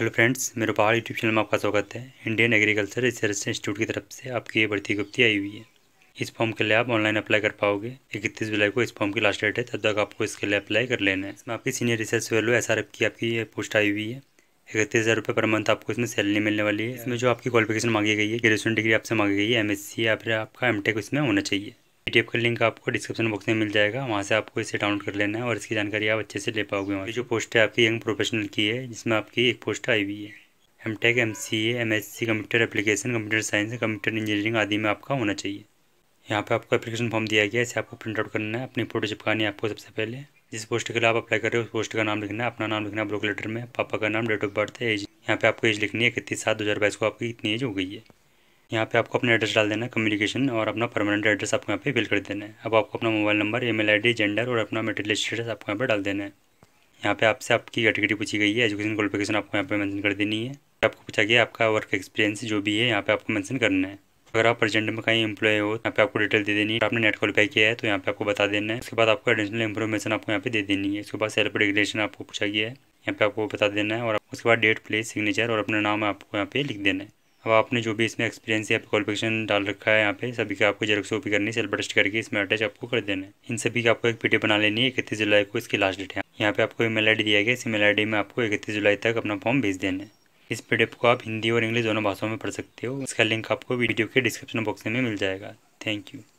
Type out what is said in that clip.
hello friends मेरे पहाड़ YouTube channel में आपका स्वागत है इंडियन एग्रीकल्चर रिसर्च इंस्टीट्यूट की तरफ से आपकी ये बढ़ती गुप्ती आई हुई है इस फॉर्म के लिए आप ऑनलाइन अप्लाई कर पाओगे इकतीस जुलाई को इस फॉर्म की लास्ट डेट है तब तक आपको इसके लिए अप्लाई कर लेना है इसमें आपकी सीनियर रिसर्च वैल्यू एस की आपकी ये पोस्ट आई हुई है इकतीस हज़ार रुपये पर मंथ आपको इसमें सैलरी मिलने वाली है इसमें जो आपकी क्वालिफिकेशन मांगी गई है ग्रेजुएशन डिग्री आपसे मांगी गई है एम या फिर आपका एम इसमें होना चाहिए पी का लिंक आपको डिस्क्रिप्शन बॉक्स में मिल जाएगा वहाँ से आपको इसे डाउनलोड कर लेना है और इसकी जानकारी आप अच्छे से ले पाओगे वहाँ जो पोस्ट है आपकी यंग प्रोफेशनल की है जिसमें आपकी एक पोस्ट आई हुई है M Tech M C M S C computer application computer science computer engineering आदि में आपका होना चाहिए यहाँ पर आपको एप्लीकेशन फॉर्म दिया गया है इसे आपको प्रिंट आउट करना है अपनी फोटो चिपकानी है आपको सबसे पहले जिस पोस्ट के लिए आप अप्लाई कर रहे हो उस पोस्ट का नाम लिखना है अपना नाम लिखना है ब्लॉक लेटर में पापा का नाम डेट ऑफ बर्थ है एज यहाँ पे आपको एज लिखनी है इकतीस सात दो हज़ार बाईस को आपकी इतनी एज हो गई है यहाँ पे आपको अपना एड्रेस डाल देना है कम्युनिकेशन और अपना परमानेंट एड्रेस आपको यहाँ पे फिल कर देना है अब आपको अपना mobile number email ID gender और अपना मेटेरियल स्टेटस आपको यहाँ पे डाल देना है यहाँ पे आपसे आपकी कैटेगरी पूछी गई है एजुकेशन क्वालिफिकेशन आपको यहाँ पे मैंशन कर देनी है आपको पूछा गया आपका वर्क एक्सपीरियंस जो भी है यहाँ पे आपको मैंशन करना है अगर आप प्रेजेंट में कहीं एम्प्लॉय हो यहाँ पे आपको डिटेल दे देनी है आपने नेट क्वालिफाई किया है तो यहाँ पे आपको बता देना है उसके बाद आपको एडिशनल इन्फॉर्मेशन आपको यहाँ पे दे देनी है उसके बाद सेल्फ डिक्लेरेशन आपको पूछा गया है यहाँ पे आपको बता देना है और उसके बाद डेट प्लेस सिग्नेचर और अपना नाम आपको यहाँ पे लिख देना है अब आपने जो भी इसमें एक्सपीरियंस या क्वालिफिकेशन डाल रखा है यहाँ पे सभी का आपको जरूर सोपी करनी सेल्फ टेस्ट करके इसमें अटैच आपको कर देना है इन सभी का आपको एक पीडीएफ बना लेनी है इकतीस जुलाई को इसकी लास्ट डेट है यहाँ पे आपको ईमेल आई दिया गया इस ईमेल आई में आपको इकतीस जुलाई तक अपना फॉर्म भेज देना है इस पी को आप हिंदी और इंग्लिश दोनों भाषाओं में पढ़ सकते हो इसका लिंक आपको वीडियो के डिस्क्रिप्शन बॉक्स में मिल जाएगा थैंक यू